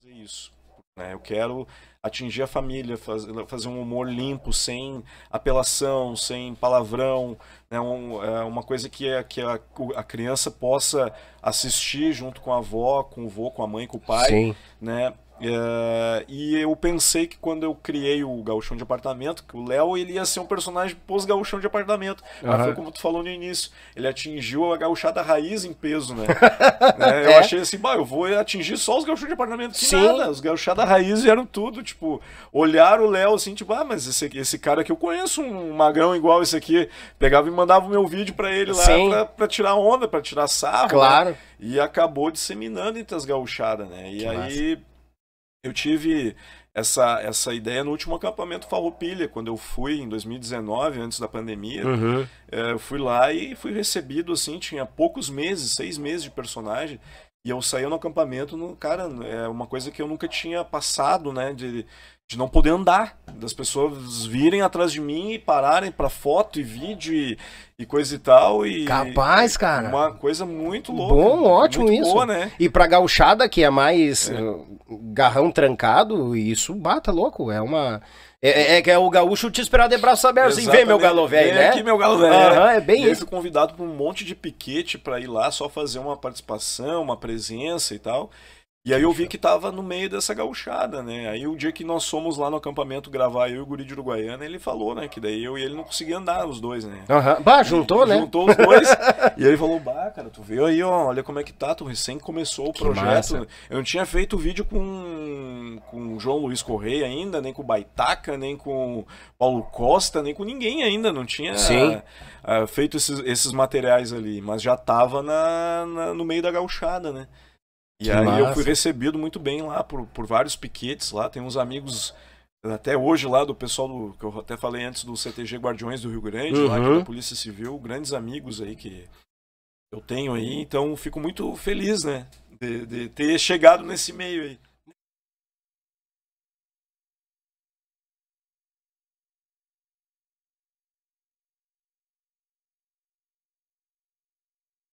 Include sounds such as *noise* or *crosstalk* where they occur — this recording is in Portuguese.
fazer isso. Né? Eu quero atingir a família, fazer fazer um humor limpo, sem apelação, sem palavrão, né? Um, é uma coisa que, é, que a, a, criança possa assistir junto com a avó, com o vô, com a mãe, com o pai, Sim. né? É, e eu pensei que quando eu criei o Gauchão de Apartamento, que o Léo ele ia ser um personagem pós-Gauchão de Apartamento. Uhum. Mas foi como tu falou no início, ele atingiu a gauchada raiz em peso, né? *laughs* É, eu é? achei assim, bah, eu vou atingir só os gauchões de Apartamento. Sim. nada, os gauchada raiz eram tudo, tipo, olhar o Léo assim, tipo, ah, mas esse, esse cara que eu conheço, um magrão igual esse aqui, pegava e mandava o meu vídeo para ele lá pra, pra, tirar onda, pra tirar sarro. Né? Claro. Né? E acabou disseminando entre as gauchadas, né? E que aí... Massa eu tive essa, essa ideia no último acampamento Farroupilha, quando eu fui em 2019, antes da pandemia. Uhum. É, eu fui lá e fui recebido, assim, tinha poucos meses, seis meses de personagem. E eu saí no acampamento, no, cara, é uma coisa que eu nunca tinha passado, né? De, de não poder andar, das pessoas virem atrás de mim e pararem para foto e vídeo e, e, coisa e tal. E Capaz, é cara. Uma coisa muito louca. Bom, ótimo muito isso. Boa, né? E para gauchada, que é mais é. Uh, garrão trancado, isso bata louco. É uma. É, é, é, é o gaúcho te esperar de braços abertos e assim, vem meu galo velho, né? aqui meu galo velho. Uhum, é bem isso. Eu fui convidado para um monte de piquete para ir lá só fazer uma participação, uma presença e tal. E aí eu vi que tava no meio dessa gauchada, né? Aí o dia que nós fomos lá no acampamento gravar eu e o guri de Uruguaiana, ele falou, né? Que daí eu e ele não conseguia andar, os dois, né? Uhum. Bah, juntou, né? Juntou os dois. *laughs* e ele falou, bah, cara, tu veio aí, ó, olha como é que tá, tu recém começou o que projeto. Massa. Eu não tinha feito vídeo com, com o João Luiz Correia ainda, nem com o Baitaca, nem com o Paulo Costa, nem com ninguém ainda, não tinha Sim. uh, feito esses, esses materiais ali, mas já tava na, na no meio da gauchada, né? E que aí massa. eu fui recebido muito bem lá por, por vários piquetes lá. Tem uns amigos até hoje lá do pessoal do, que eu até falei antes do CTG Guardiões do Rio Grande, é uhum. lá da Polícia Civil, grandes amigos aí que eu tenho aí, então fico muito feliz, né, de, de ter chegado nesse meio aí.